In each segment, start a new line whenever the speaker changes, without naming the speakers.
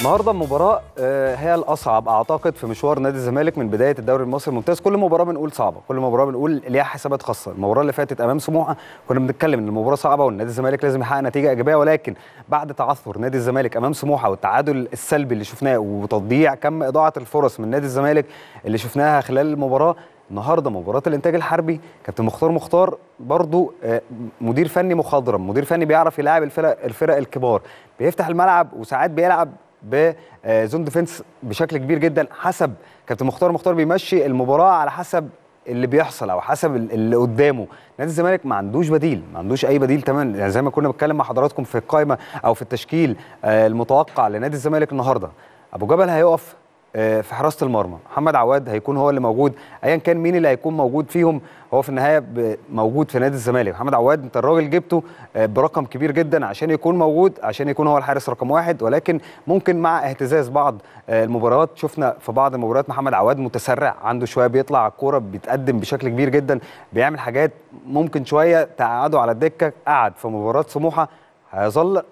النهارده المباراه آه، هي الاصعب اعتقد في مشوار نادي الزمالك من بدايه الدوري المصري الممتاز كل مباراه بنقول صعبه كل مباراه بنقول ليها حسابات خاصه المباراه اللي فاتت امام سموحه كنا بنتكلم ان المباراه صعبه وان نادي الزمالك لازم يحقق نتيجه ايجابيه ولكن بعد تعثر نادي الزمالك امام سموحه والتعادل السلبي اللي شفناه وتضييع كم اضاعه الفرص من نادي الزمالك اللي شفناها خلال المباراه النهارده مباراه الانتاج الحربي كابتن مختار مختار برضو آه، مدير فني مخضرم مدير فني بيعرف يلاعب الفرق الفرق الكبار بيفتح الملعب وساعات بيلعب بزون آه، ديفنس بشكل كبير جدا حسب كابتن مختار مختار بيمشي المباراه على حسب اللي بيحصل او حسب اللي قدامه نادي الزمالك ما عندوش بديل ما عندوش اي بديل تماما يعني زي ما كنا بنتكلم مع حضراتكم في القائمه او في التشكيل آه، المتوقع لنادي الزمالك النهارده ابو جبل هيقف آه، في حراسه المرمى محمد عواد هيكون هو اللي موجود ايا كان مين اللي هيكون موجود فيهم هو في النهايه موجود في نادي الزمالك محمد عواد انت الراجل جبته آه، برقم كبير جدا عشان يكون موجود عشان يكون هو الحارس رقم واحد ولكن ممكن مع اهتزاز بعض آه، المباريات شفنا في بعض المباريات محمد عواد متسرع عنده شويه بيطلع على الكوره بيتقدم بشكل كبير جدا بيعمل حاجات ممكن شويه تقعده على الدكه قعد في مباراه سموحه هيظل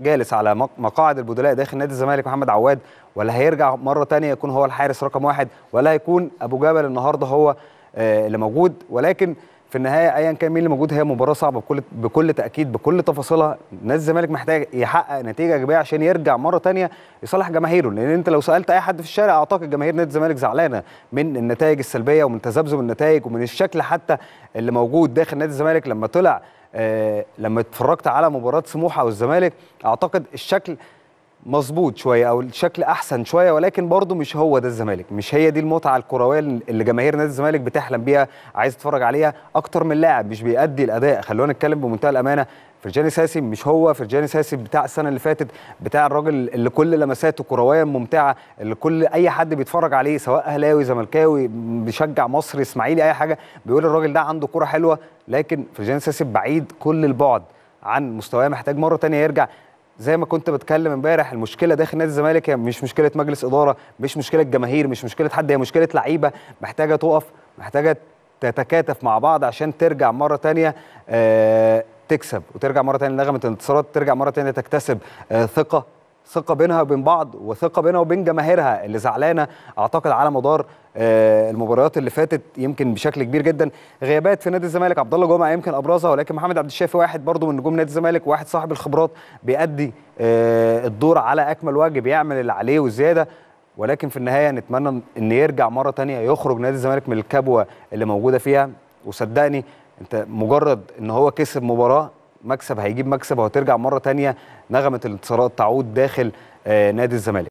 جالس على مقاعد البدلاء داخل نادي الزمالك محمد عواد ولا هيرجع مره تانية يكون هو الحارس رقم واحد ولا هيكون ابو جبل النهارده هو آه، اللي موجود ولكن في النهايه ايا كان مين اللي موجود هي مباراه صعبه بكل بكل تاكيد بكل تفاصيلها نادي الزمالك محتاج يحقق نتيجه ايجابيه عشان يرجع مره تانية يصالح جماهيره لان انت لو سالت اي حد في الشارع اعتقد جماهير نادي الزمالك زعلانه من النتائج السلبيه ومن تذبذب النتائج ومن الشكل حتى اللي موجود داخل نادي الزمالك لما طلع آه، لما اتفرجت على مباراه سموحه الزمالك اعتقد الشكل مظبوط شويه او الشكل احسن شويه ولكن برضه مش هو ده الزمالك مش هي دي المتعه الكرويه اللي جماهير نادي الزمالك بتحلم بيها عايز تتفرج عليها اكتر من لاعب مش بيأدي الاداء خلونا نتكلم بمنتهى الامانه فرجاني ساسي مش هو فرجاني ساسي بتاع السنه اللي فاتت بتاع الراجل اللي كل لمساته كرويا ممتعه اللي كل اي حد بيتفرج عليه سواء اهلاوي زملكاوي بيشجع مصر اسماعيلي اي حاجه بيقول الراجل ده عنده كوره حلوه لكن فرجاني ساسي بعيد كل البعد عن مستواه محتاج مره ثانيه يرجع زي ما كنت بتكلم امبارح المشكله داخل نادي الزمالك هي مش مشكله مجلس اداره مش مشكله جماهير مش مشكله حد هي مشكله لعيبه محتاجه تقف محتاجه تتكاتف مع بعض عشان ترجع مره ثانيه آه تكسب وترجع مره ثانيه لنغمه الانتصارات ترجع مره ثانيه تكتسب آه، ثقه ثقة بينها وبين بعض وثقة بينها وبين جماهيرها اللي زعلانة أعتقد على مدار آه، المباريات اللي فاتت يمكن بشكل كبير جدا غيابات في نادي الزمالك عبد الله جمعه يمكن ابرزها ولكن محمد عبد الشافي واحد برضه من نجوم نادي الزمالك واحد صاحب الخبرات بيأدي آه، الدور على اكمل وجه بيعمل اللي عليه وزياده ولكن في النهايه نتمنى ان يرجع مره ثانيه يخرج نادي الزمالك من الكبوه اللي موجوده فيها وصدقني انت مجرد ان هو كسب مباراه مكسب هيجيب مكسب وهترجع مره تانية نغمه الانتصارات تعود داخل آه، نادي الزمالك